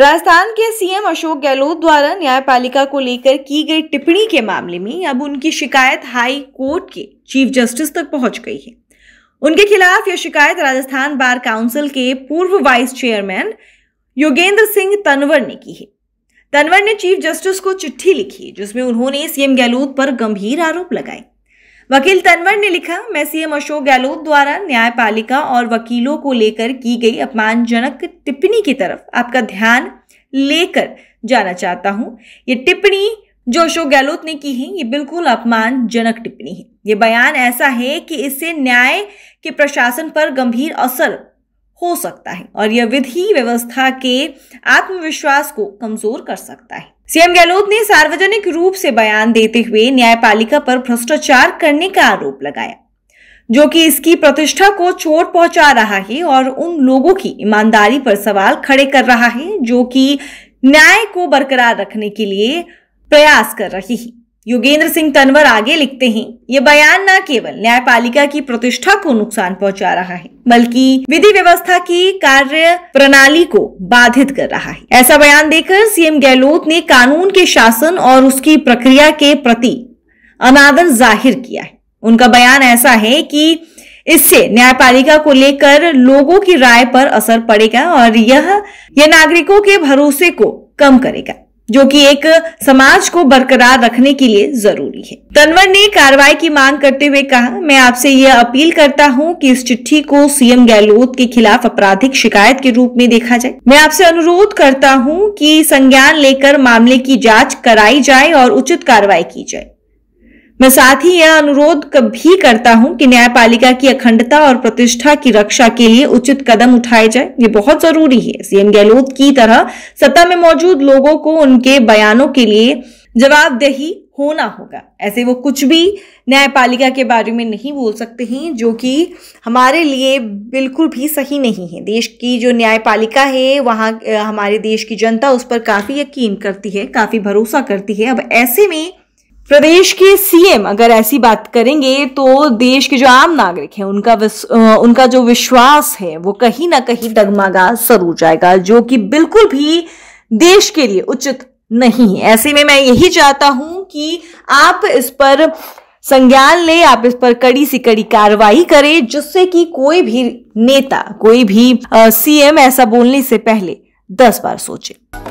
राजस्थान के सीएम अशोक गहलोत द्वारा न्यायपालिका को लेकर की गई टिप्पणी के मामले में अब उनकी शिकायत हाई कोर्ट के चीफ जस्टिस तक पहुंच गई है उनके खिलाफ यह शिकायत राजस्थान बार काउंसिल के पूर्व वाइस चेयरमैन योगेंद्र सिंह तनवर ने की है तनवर ने चीफ जस्टिस को चिट्ठी लिखी जिसमें उन्होंने सीएम गहलोत पर गंभीर आरोप लगाए वकील तनवर ने लिखा मैं सीएम अशोक गहलोत द्वारा न्यायपालिका और वकीलों को लेकर की गई अपमानजनक टिप्पणी की तरफ आपका ध्यान लेकर जाना चाहता हूँ ये टिप्पणी जो अशोक गहलोत ने की है ये बिल्कुल अपमानजनक टिप्पणी है ये बयान ऐसा है कि इससे न्याय के प्रशासन पर गंभीर असर हो सकता है और यह विधि व्यवस्था के आत्मविश्वास को कमजोर कर सकता है सीएम गहलोत ने सार्वजनिक रूप से बयान देते हुए न्यायपालिका पर भ्रष्टाचार करने का आरोप लगाया जो कि इसकी प्रतिष्ठा को चोट पहुंचा रहा है और उन लोगों की ईमानदारी पर सवाल खड़े कर रहा है जो कि न्याय को बरकरार रखने के लिए प्रयास कर रही है योगेंद्र सिंह तनवर आगे लिखते हैं ये बयान न केवल न्यायपालिका की प्रतिष्ठा को नुकसान पहुंचा रहा है बल्कि विधि व्यवस्था की कार्य प्रणाली को बाधित कर रहा है ऐसा बयान देकर सीएम गहलोत ने कानून के शासन और उसकी प्रक्रिया के प्रति अनादर जाहिर किया है उनका बयान ऐसा है कि इससे न्यायपालिका को लेकर लोगों की राय पर असर पड़ेगा और यह यह नागरिकों के भरोसे को कम करेगा जो कि एक समाज को बरकरार रखने के लिए जरूरी है तनवर ने कार्रवाई की मांग करते हुए कहा मैं आपसे यह अपील करता हूं कि इस चिट्ठी को सीएम गहलोत के खिलाफ आपराधिक शिकायत के रूप में देखा जाए मैं आपसे अनुरोध करता हूं कि संज्ञान लेकर मामले की जांच कराई जाए और उचित कार्रवाई की जाए मैं साथ ही यह अनुरोध भी करता हूं कि न्यायपालिका की अखंडता और प्रतिष्ठा की रक्षा के लिए उचित कदम उठाए जाए ये बहुत जरूरी है सीएम गहलोत की तरह सत्ता में मौजूद लोगों को उनके बयानों के लिए जवाबदेही होना होगा ऐसे वो कुछ भी न्यायपालिका के बारे में नहीं बोल सकते हैं जो कि हमारे लिए बिल्कुल भी सही नहीं है देश की जो न्यायपालिका है वहाँ हमारे देश की जनता उस पर काफ़ी यकीन करती है काफ़ी भरोसा करती है अब ऐसे में प्रदेश के सीएम अगर ऐसी बात करेंगे तो देश के जो आम नागरिक हैं उनका उनका जो विश्वास है वो कहीं ना कहीं डगमगा जरूर जाएगा जो कि बिल्कुल भी देश के लिए उचित नहीं है ऐसे में मैं यही चाहता हूं कि आप इस पर संज्ञान ले आप इस पर कड़ी सी कड़ी कार्रवाई करें जिससे कि कोई भी नेता कोई भी सीएम ऐसा बोलने से पहले दस बार सोचे